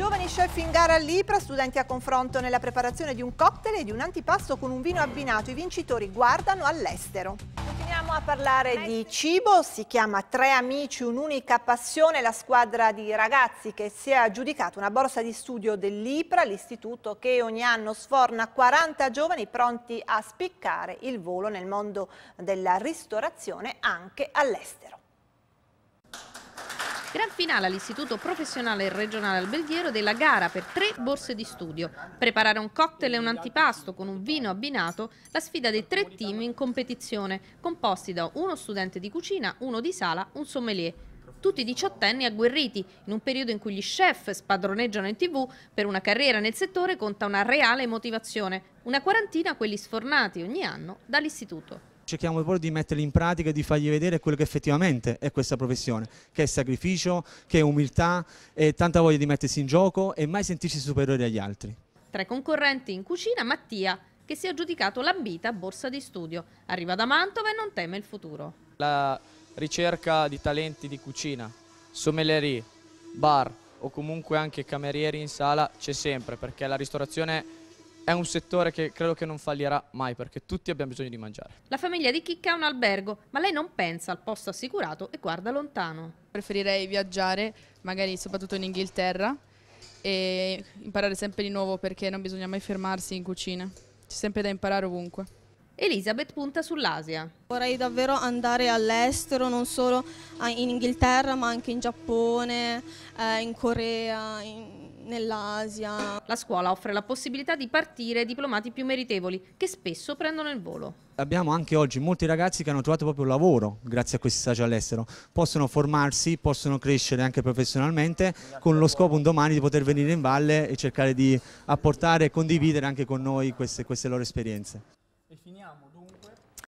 Giovani chef in gara all'Ipra, studenti a confronto nella preparazione di un cocktail e di un antipasto con un vino abbinato. I vincitori guardano all'estero. Continuiamo a parlare di cibo, si chiama Tre Amici, un'unica passione, la squadra di ragazzi che si è aggiudicata una borsa di studio dell'Ipra, l'istituto che ogni anno sforna 40 giovani pronti a spiccare il volo nel mondo della ristorazione anche all'estero. Gran finale all'Istituto Professionale e Regionale Alberghiero della gara per tre borse di studio. Preparare un cocktail e un antipasto con un vino abbinato, la sfida dei tre team in competizione, composti da uno studente di cucina, uno di sala, un sommelier. Tutti diciottenni agguerriti, in un periodo in cui gli chef spadroneggiano in tv, per una carriera nel settore conta una reale motivazione. Una quarantina quelli sfornati ogni anno dall'istituto cerchiamo proprio di metterli in pratica e di fargli vedere quello che effettivamente è questa professione, che è sacrificio, che è umiltà e tanta voglia di mettersi in gioco e mai sentirsi superiori agli altri. Tra i concorrenti in cucina Mattia, che si è aggiudicato l'ambita borsa di studio, arriva da Mantova e non teme il futuro. La ricerca di talenti di cucina, sommellerie, bar o comunque anche camerieri in sala c'è sempre perché la ristorazione è un settore che credo che non fallirà mai perché tutti abbiamo bisogno di mangiare. La famiglia di Chicca ha un albergo, ma lei non pensa al posto assicurato e guarda lontano. Preferirei viaggiare, magari soprattutto in Inghilterra, e imparare sempre di nuovo perché non bisogna mai fermarsi in cucina. C'è sempre da imparare ovunque. Elisabeth punta sull'Asia. Vorrei davvero andare all'estero, non solo in Inghilterra, ma anche in Giappone, eh, in Corea, in nell'Asia. La scuola offre la possibilità di partire diplomati più meritevoli, che spesso prendono il volo. Abbiamo anche oggi molti ragazzi che hanno trovato proprio lavoro grazie a questi stagi all'estero. Possono formarsi, possono crescere anche professionalmente con lo scopo un domani di poter venire in valle e cercare di apportare e condividere anche con noi queste, queste loro esperienze.